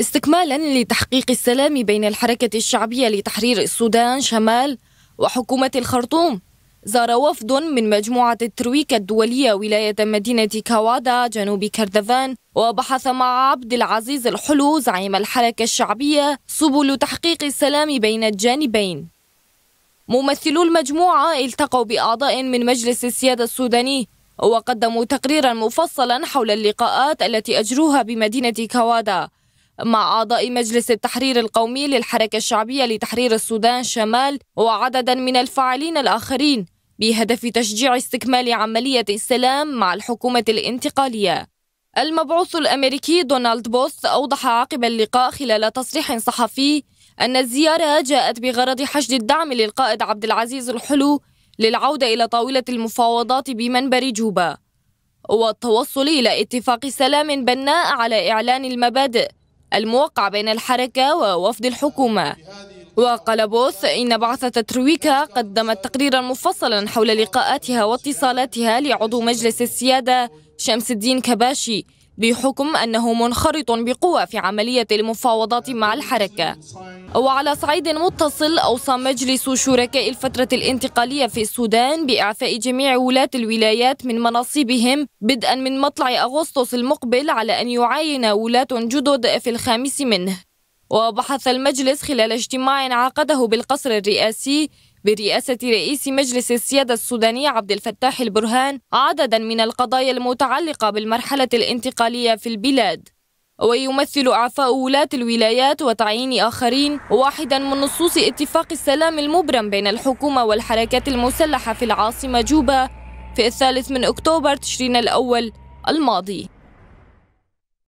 استكمالا لتحقيق السلام بين الحركة الشعبية لتحرير السودان شمال وحكومة الخرطوم زار وفد من مجموعة الترويكة الدولية ولاية مدينة كاوادا جنوب كردفان وبحث مع عبد العزيز الحلو زعيم الحركة الشعبية سبل تحقيق السلام بين الجانبين ممثلو المجموعة التقوا بأعضاء من مجلس السيادة السوداني وقدموا تقريرا مفصلا حول اللقاءات التي أجروها بمدينة كوادا مع أعضاء مجلس التحرير القومي للحركة الشعبية لتحرير السودان شمال وعددا من الفاعلين الآخرين بهدف تشجيع استكمال عملية السلام مع الحكومة الانتقالية المبعوث الأمريكي دونالد بوست أوضح عقب اللقاء خلال تصريح صحفي أن الزيارة جاءت بغرض حشد الدعم للقائد عبد العزيز الحلو للعودة إلى طاولة المفاوضات بمنبر جوبا والتوصل إلى اتفاق سلام بناء على إعلان المبادئ الموقع بين الحركة ووفد الحكومة وقال بوث إن بعثة ترويكا قدمت تقريرا مفصلا حول لقاءاتها واتصالاتها لعضو مجلس السيادة شمس الدين كباشي بحكم أنه منخرط بقوة في عملية المفاوضات مع الحركة وعلى صعيد متصل أوصى مجلس شركاء الفترة الانتقالية في السودان بإعفاء جميع ولاة الولايات من مناصبهم بدءا من مطلع أغسطس المقبل على أن يعاين ولاة جدد في الخامس منه وبحث المجلس خلال اجتماع عقده بالقصر الرئاسي برئاسة رئيس مجلس السيادة السوداني عبد الفتاح البرهان عددا من القضايا المتعلقة بالمرحلة الانتقالية في البلاد ويمثل إعفاء ولاة الولايات وتعيين آخرين واحدا من نصوص اتفاق السلام المبرم بين الحكومة والحركات المسلحة في العاصمة جوبا في الثالث من أكتوبر تشرين الأول الماضي